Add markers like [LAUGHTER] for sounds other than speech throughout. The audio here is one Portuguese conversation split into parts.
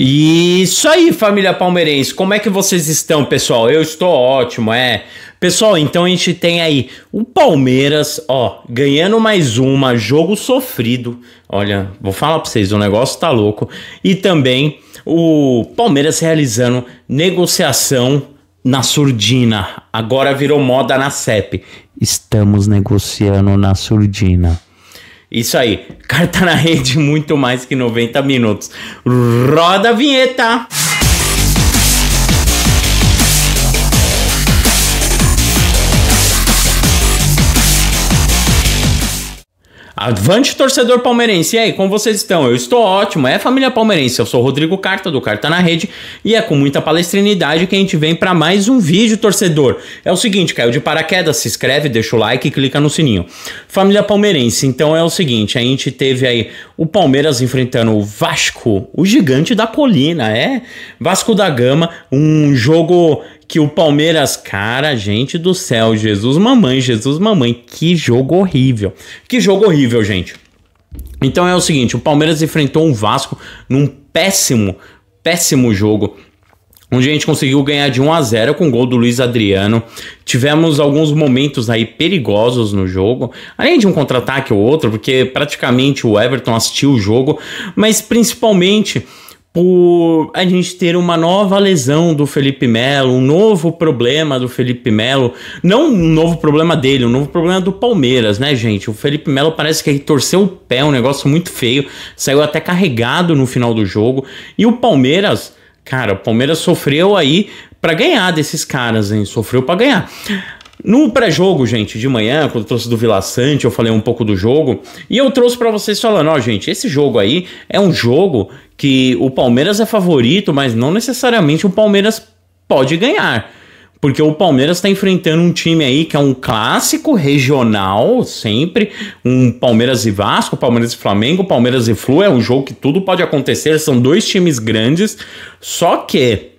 E isso aí, família palmeirense. Como é que vocês estão, pessoal? Eu estou ótimo, é. Pessoal, então a gente tem aí o Palmeiras, ó, ganhando mais uma, jogo sofrido. Olha, vou falar pra vocês, o negócio tá louco. E também o Palmeiras realizando negociação na surdina. Agora virou moda na CEP. Estamos negociando na surdina. Isso aí, carta na rede muito mais que 90 minutos. Roda a vinheta! Avante torcedor palmeirense. E aí, como vocês estão? Eu estou ótimo. É família palmeirense. Eu sou Rodrigo Carta do Carta na Rede e é com muita palestrinidade que a gente vem para mais um vídeo torcedor. É o seguinte, caiu de paraquedas, se inscreve, deixa o like e clica no sininho. Família palmeirense. Então é o seguinte, a gente teve aí o Palmeiras enfrentando o Vasco, o gigante da colina, é? Vasco da Gama, um jogo que o Palmeiras, cara, gente do céu, Jesus mamãe, Jesus mamãe, que jogo horrível. Que jogo horrível, gente. Então é o seguinte, o Palmeiras enfrentou um Vasco num péssimo, péssimo jogo onde a gente conseguiu ganhar de 1 a 0 com o gol do Luiz Adriano. Tivemos alguns momentos aí perigosos no jogo, além de um contra-ataque ou outro, porque praticamente o Everton assistiu o jogo, mas principalmente por a gente ter uma nova lesão do Felipe Melo, um novo problema do Felipe Melo, não um novo problema dele, um novo problema do Palmeiras, né, gente? O Felipe Melo parece que ele torceu o pé, um negócio muito feio, saiu até carregado no final do jogo. E o Palmeiras, cara, o Palmeiras sofreu aí para ganhar desses caras, hein? Sofreu para ganhar. No pré-jogo, gente, de manhã, quando eu trouxe do Vila Sante, eu falei um pouco do jogo. E eu trouxe para vocês falando: ó, gente, esse jogo aí é um jogo que o Palmeiras é favorito, mas não necessariamente o Palmeiras pode ganhar. Porque o Palmeiras está enfrentando um time aí que é um clássico regional, sempre. Um Palmeiras e Vasco, Palmeiras e Flamengo, Palmeiras e Flu. É um jogo que tudo pode acontecer. São dois times grandes. Só que.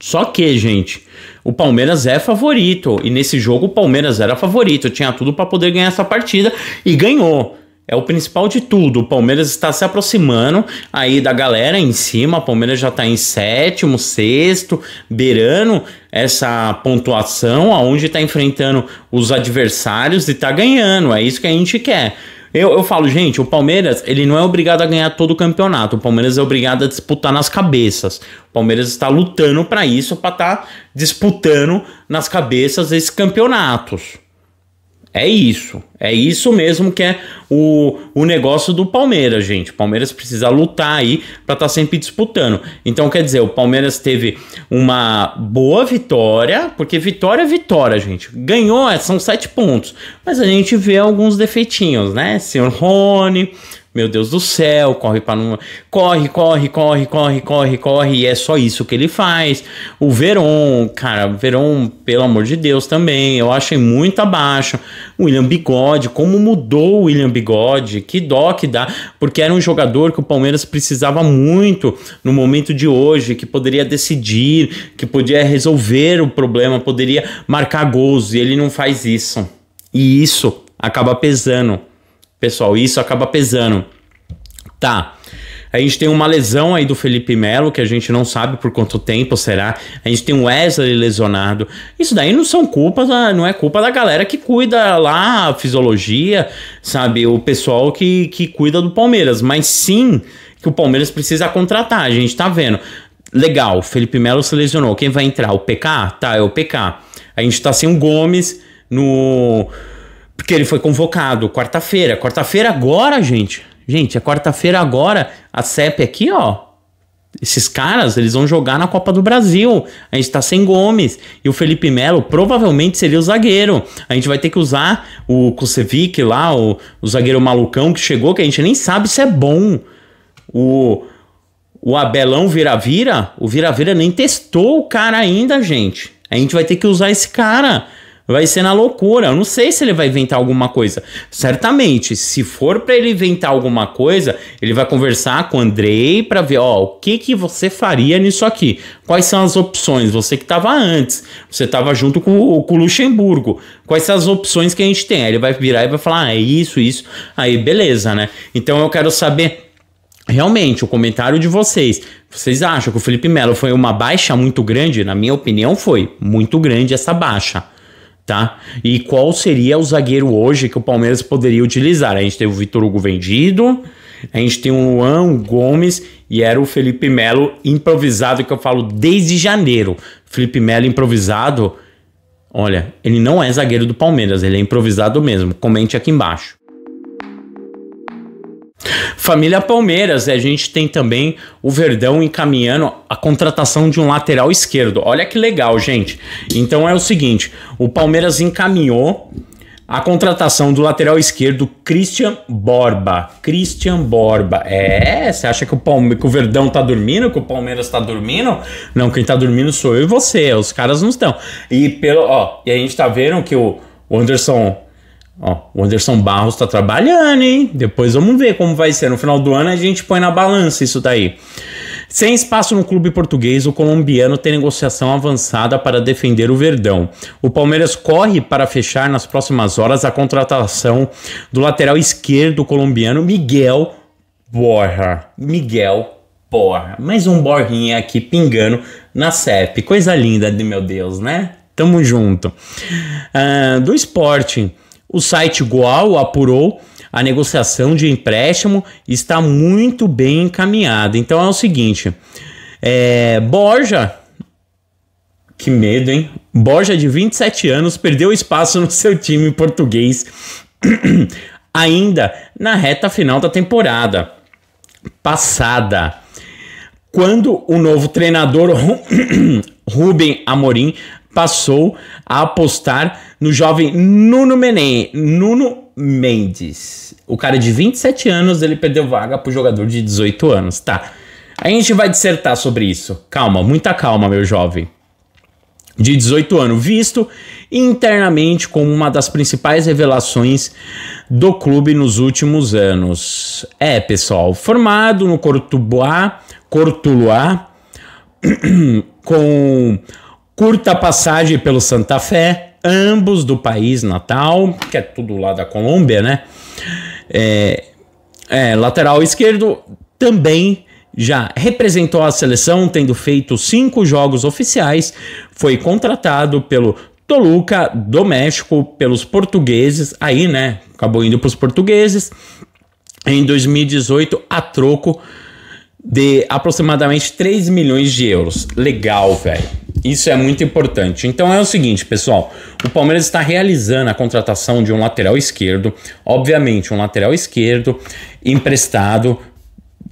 Só que, gente o Palmeiras é favorito. E nesse jogo o Palmeiras era favorito, tinha tudo para poder ganhar essa partida e ganhou. É o principal de tudo. O Palmeiras está se aproximando aí da galera em cima. O Palmeiras já está em sétimo, sexto, beirando essa pontuação, aonde está enfrentando os adversários e está ganhando. É isso que a gente quer. Eu, eu falo, gente, o Palmeiras, ele não é obrigado a ganhar todo o campeonato. O Palmeiras é obrigado a disputar nas cabeças. O Palmeiras está lutando para isso, para estar tá disputando nas cabeças esses campeonatos. É isso. É isso mesmo que é o, o negócio do Palmeiras, gente. O Palmeiras precisa lutar aí para estar tá sempre disputando. Então, quer dizer, o Palmeiras teve uma boa vitória, porque vitória é vitória, gente. Ganhou, é, são sete pontos. Mas a gente vê alguns defeitinhos, né? Senhor Rony, meu Deus do céu, corre para não. Corre, corre, corre, corre, corre, corre. E é só isso que ele faz. O Veron, cara, Veron, pelo amor de Deus, também. Eu achei muito abaixo. O William Bigode, como mudou o William Bigode, que dó que dá. Porque era um jogador que o Palmeiras precisava muito no momento de hoje, que poderia decidir, que podia resolver o problema, poderia marcar gols. E ele não faz isso. E isso acaba pesando pessoal, isso acaba pesando. Tá. A gente tem uma lesão aí do Felipe Melo, que a gente não sabe por quanto tempo será. A gente tem o Wesley lesionado. Isso daí não são culpas, não é culpa da galera que cuida lá, a fisiologia, sabe? O pessoal que, que cuida do Palmeiras. Mas sim que o Palmeiras precisa contratar. A gente tá vendo. Legal, Felipe Melo se lesionou. Quem vai entrar? O PK? Tá, é o PK. A gente tá sem o Gomes no porque ele foi convocado quarta-feira. Quarta-feira agora, gente. Gente, é quarta-feira agora. A CEP aqui, ó. Esses caras, eles vão jogar na Copa do Brasil. A gente tá sem Gomes. E o Felipe Melo provavelmente seria o zagueiro. A gente vai ter que usar o Kusevic lá, o, o zagueiro malucão que chegou, que a gente nem sabe se é bom. O, o Abelão vira-vira, o vira-vira nem testou o cara ainda, gente. A gente vai ter que usar esse cara vai ser na loucura. Eu não sei se ele vai inventar alguma coisa. Certamente, se for para ele inventar alguma coisa, ele vai conversar com o Andrei para ver, ó, o que que você faria nisso aqui? Quais são as opções? Você que estava antes, você estava junto com, com o Luxemburgo. Quais são as opções que a gente tem? Aí ele vai virar e vai falar, ah, é isso, isso. Aí, beleza, né? Então eu quero saber Realmente, o comentário de vocês. Vocês acham que o Felipe Melo foi uma baixa muito grande? Na minha opinião, foi muito grande essa baixa tá? E qual seria o zagueiro hoje que o Palmeiras poderia utilizar? A gente tem o Vitor Hugo vendido, a gente tem o Luan, o Gomes e era o Felipe Melo improvisado que eu falo desde janeiro. Felipe Melo improvisado, olha, ele não é zagueiro do Palmeiras, ele é improvisado mesmo. Comente aqui embaixo. Família Palmeiras, é, a gente tem também o Verdão encaminhando a contratação de um lateral esquerdo. Olha que legal, gente. Então é o seguinte: o Palmeiras encaminhou a contratação do lateral esquerdo Christian Borba. Christian Borba. É, você acha que o, Palme que o Verdão tá dormindo, que o Palmeiras tá dormindo? Não, quem tá dormindo sou eu e você. Os caras não estão. E pelo, ó, e a gente tá vendo que o, o Anderson Ó, o Anderson Barros está trabalhando, hein? Depois vamos ver como vai ser. No final do ano a gente põe na balança isso daí. Sem espaço no clube português, o colombiano tem negociação avançada para defender o Verdão. O Palmeiras corre para fechar nas próximas horas a contratação do lateral esquerdo colombiano Miguel Borja. Miguel Borja. Mais um Borrinha aqui pingando na CEP. Coisa linda, meu Deus, né? Tamo junto. Uh, do esporte. O site Goal apurou a negociação de empréstimo está muito bem encaminhada. Então é o seguinte, é, Borja, que medo, hein? Borja de 27 anos perdeu espaço no seu time português [CLEARS THROAT] ainda na reta final da temporada passada. Quando o novo treinador [CLEARS THROAT] Ruben Amorim passou a apostar no jovem Nuno, Menem, Nuno Mendes. O cara de 27 anos, ele perdeu vaga pro jogador de 18 anos, tá? A gente vai dissertar sobre isso. Calma, muita calma, meu jovem. De 18 anos, visto internamente como uma das principais revelações do clube nos últimos anos. É, pessoal, formado no Cortuboá, Cortuluá, [CLEARS THROAT] com curta passagem pelo Santa Fé, ambos do país natal, que é tudo lá da Colômbia, né? É, é, lateral esquerdo também já representou a seleção, tendo feito cinco jogos oficiais, foi contratado pelo Toluca do México, pelos portugueses, aí né, acabou indo para os portugueses, em 2018 a troco de aproximadamente 3 milhões de euros. Legal, velho. Isso é muito importante. Então é o seguinte, pessoal: o Palmeiras está realizando a contratação de um lateral esquerdo, obviamente, um lateral esquerdo emprestado.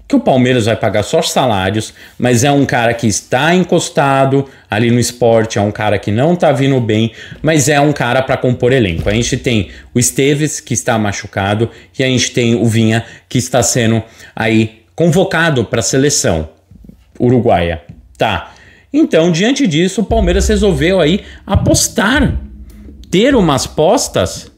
Que o Palmeiras vai pagar só salários, mas é um cara que está encostado ali no esporte, é um cara que não está vindo bem, mas é um cara para compor elenco. A gente tem o Esteves, que está machucado, e a gente tem o Vinha, que está sendo aí convocado para a seleção uruguaia. Tá. Então, diante disso, o Palmeiras resolveu aí apostar, ter umas apostas,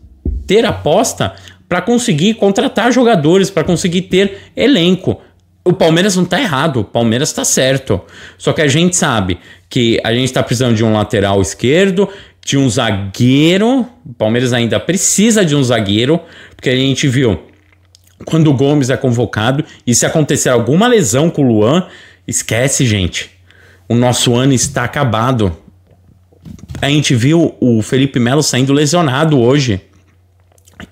ter aposta para conseguir contratar jogadores, para conseguir ter elenco. O Palmeiras não está errado, o Palmeiras está certo. Só que a gente sabe que a gente está precisando de um lateral esquerdo, de um zagueiro. O Palmeiras ainda precisa de um zagueiro, porque a gente viu quando o Gomes é convocado e se acontecer alguma lesão com o Luan, esquece, gente. O nosso ano está acabado. A gente viu o Felipe Melo saindo lesionado hoje.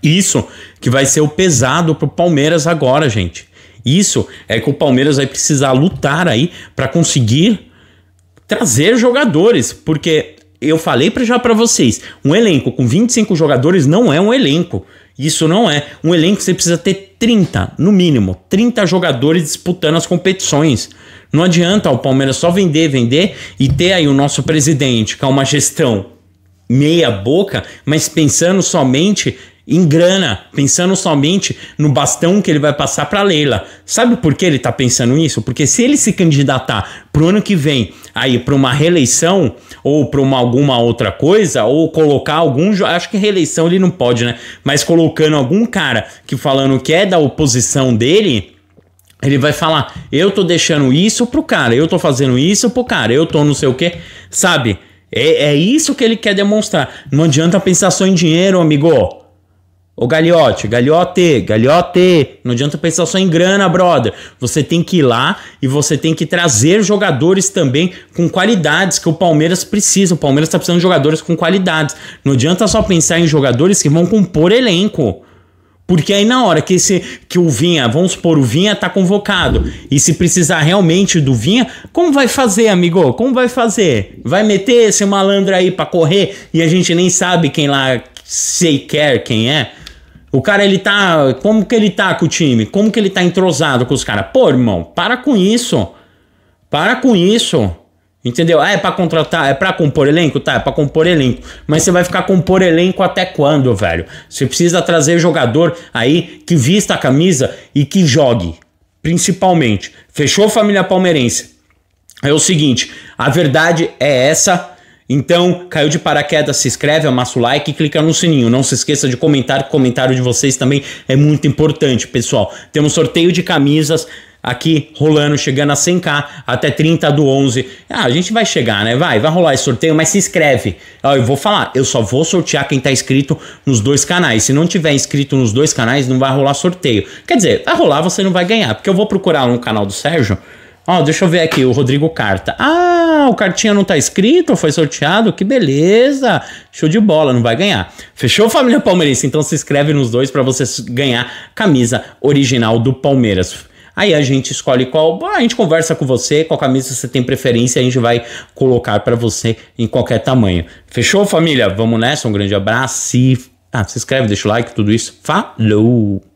Isso que vai ser o pesado pro Palmeiras agora, gente. Isso é que o Palmeiras vai precisar lutar aí para conseguir trazer jogadores, porque eu falei pra, já para vocês, um elenco com 25 jogadores não é um elenco. Isso não é. Um elenco você precisa ter 30, no mínimo, 30 jogadores disputando as competições. Não adianta o Palmeiras só vender, vender e ter aí o nosso presidente, que é uma gestão meia boca, mas pensando somente em grana, pensando somente no bastão que ele vai passar para Leila. Sabe por que ele está pensando isso? Porque se ele se candidatar pro ano que vem aí para uma reeleição ou para uma alguma outra coisa ou colocar algum, acho que reeleição ele não pode, né? Mas colocando algum cara que falando que é da oposição dele, ele vai falar: "Eu tô deixando isso pro cara, eu tô fazendo isso pro cara, eu tô não sei o quê", sabe? É, é isso que ele quer demonstrar. Não adianta pensar só em dinheiro, amigo. Ô Galiote, Galiote, Galiote, não adianta pensar só em grana, brother. Você tem que ir lá e você tem que trazer jogadores também com qualidades que o Palmeiras precisa. O Palmeiras tá precisando de jogadores com qualidades. Não adianta só pensar em jogadores que vão compor elenco. Porque aí na hora que esse que o Vinha, vamos supor, o Vinha tá convocado, e se precisar realmente do Vinha, como vai fazer, amigo? Como vai fazer? Vai meter esse malandro aí para correr e a gente nem sabe quem lá sei quer quem é? O cara, ele tá. Como que ele tá com o time? Como que ele tá entrosado com os caras? Pô, irmão, para com isso. Para com isso. Entendeu? Ah, é pra contratar, é pra compor elenco? Tá, é pra compor elenco. Mas você vai ficar compor elenco até quando, velho? Você precisa trazer jogador aí que vista a camisa e que jogue. Principalmente. Fechou, família palmeirense? É o seguinte: a verdade é essa então, caiu de paraquedas, se inscreve, amassa o like e clica no sininho. Não se esqueça de comentar, o comentário de vocês também é muito importante, pessoal. Temos sorteio de camisas aqui rolando, chegando a 100k até 30 do 11. Ah, a gente vai chegar, né? Vai, vai rolar esse sorteio, mas se inscreve. Ah, eu vou falar, eu só vou sortear quem tá inscrito nos dois canais. Se não tiver inscrito nos dois canais, não vai rolar sorteio. Quer dizer, vai rolar, você não vai ganhar, porque eu vou procurar no canal do Sérgio Ó, deixa eu ver aqui, o Rodrigo Carta. Ah, o Cartinha não tá escrito, foi sorteado, que beleza! Show de bola, não vai ganhar. Fechou, família palmeirense? Então se inscreve nos dois para você ganhar camisa original do Palmeiras. Aí a gente escolhe qual, a gente conversa com você, qual camisa você tem preferência, a gente vai colocar para você em qualquer tamanho. Fechou, família? Vamos nessa, um grande abraço. E, ah, se inscreve, deixa o like, tudo isso. Falou!